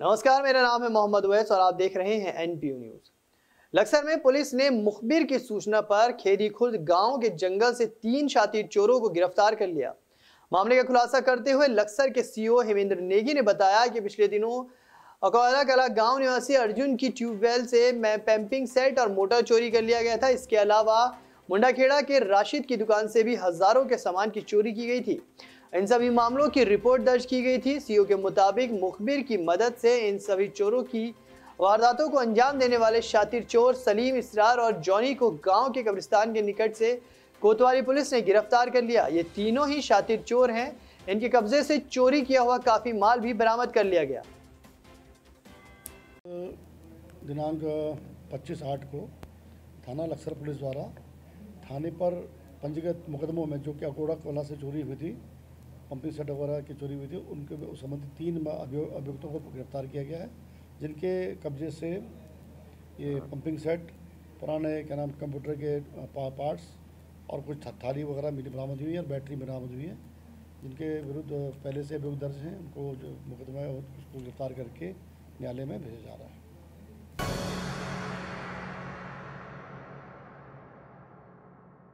नमस्कार मेरा नाम है मोहम्मद वैस और आप देख रहे हैं एन न्यूज़ लक्सर में पुलिस ने मुखबिर की सूचना पर खेरी खुर्द गांव के जंगल से तीन शातिर चोरों को गिरफ्तार कर लिया मामले का खुलासा करते हुए लक्सर के सीओ e हेमेंद्र नेगी ने बताया कि पिछले दिनों अकोला कला गांव निवासी अर्जुन की ट्यूबवेल से पैंपिंग सेट और मोटर चोरी कर लिया गया था इसके अलावा मुंडाखेड़ा के राशिद की दुकान से भी हजारों के सामान की चोरी की गई थी इन सभी मामलों की रिपोर्ट दर्ज की गई थी सीओ के मुताबिक मुखबिर की मदद से इन सभी चोरों की वारदातों को अंजाम देने वाले शातिर चोर सलीम इसरार और जॉनी को गांव के कब्रिस्तान के निकट से कोतवाली पुलिस ने गिरफ्तार कर लिया ये तीनों ही शातिर चोर हैं इनके कब्जे से चोरी किया हुआ काफ़ी माल भी बरामद कर लिया गया दिनांक 25 आठ को थाना लक्सर पुलिस द्वारा थाने पर पंजीकृत मुकदमों में जो कि अकोड़ा कोला से चोरी हुई थी पंपिंग सेट वगैरह की चोरी हुई थी उनके संबंधित तीन अभियुक्तों को गिरफ्तार किया गया है जिनके कब्जे से ये हाँ। पंपिंग सेट पुराने क्या नाम कंप्यूटर के पार्ट्स और कुछ थाली वगैरह मिली बरामद हुई है और बैटरी बरामद हुई है जिनके विरुद्ध पहले से अभियुक्त दर्ज हैं उनको जो मुकदमा है उसको गिरफ्तार करके न्यायालय में भेजा जा रहा है